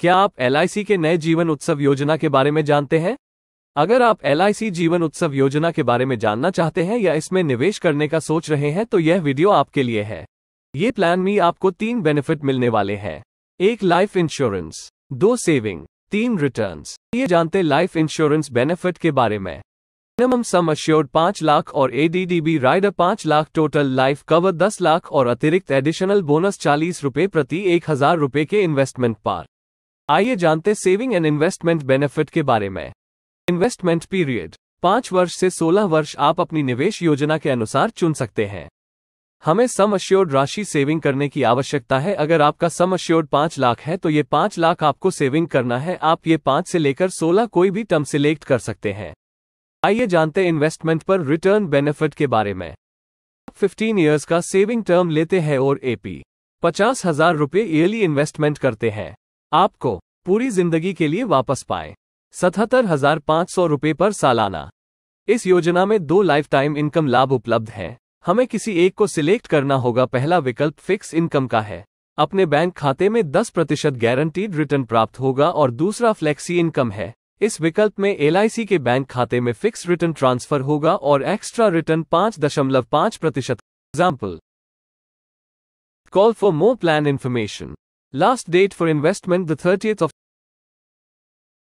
क्या आप एल के नए जीवन उत्सव योजना के बारे में जानते हैं अगर आप एल जीवन उत्सव योजना के बारे में जानना चाहते हैं या इसमें निवेश करने का सोच रहे हैं तो यह वीडियो आपके लिए है ये प्लान में आपको तीन बेनिफिट मिलने वाले हैं एक लाइफ इंश्योरेंस दो सेविंग तीन रिटर्न ये जानते लाइफ इंश्योरेंस बेनिफिट के बारे में मिनिमम सम अश्योर्ड पांच लाख और एडीडीबी राइडर पांच लाख टोटल लाइफ कवर दस लाख और अतिरिक्त एडिशनल बोनस चालीस रूपए प्रति एक हजार रूपए के इन्वेस्टमेंट पार आइए जानते सेविंग एंड इन्वेस्टमेंट बेनिफिट के बारे में इन्वेस्टमेंट पीरियड पांच वर्ष से सोलह वर्ष आप अपनी निवेश योजना के अनुसार चुन सकते हैं हमें सम अश्योर्ड राशि सेविंग करने की आवश्यकता है अगर आपका सम अश्योर्ड पांच लाख है तो ये पांच लाख आपको सेविंग करना है आप ये पांच से लेकर सोलह कोई भी टर्म सिलेक्ट कर सकते हैं आइए जानते इन्वेस्टमेंट पर रिटर्न बेनिफिट के बारे में फिफ्टीन ईयर्स का सेविंग टर्म लेते हैं और एपी पचास हजार रुपये ईयरली इन्वेस्टमेंट करते हैं आपको पूरी जिंदगी के लिए वापस पाए सतहत्तर हजार पाँच सौ रुपये पर सालाना इस योजना में दो लाइफ टाइम इनकम लाभ उपलब्ध हैं हमें किसी एक को सिलेक्ट करना होगा पहला विकल्प फिक्स इनकम का है अपने बैंक खाते में 10 प्रतिशत गारंटीड रिटर्न प्राप्त होगा और दूसरा फ्लेक्सी इनकम है इस विकल्प में एल के बैंक खाते में फिक्स रिटर्न ट्रांसफर होगा और एक्स्ट्रा रिटर्न पाँच दशमलव पाँच प्रतिशत example call for more plan information Last date for investment the 30th of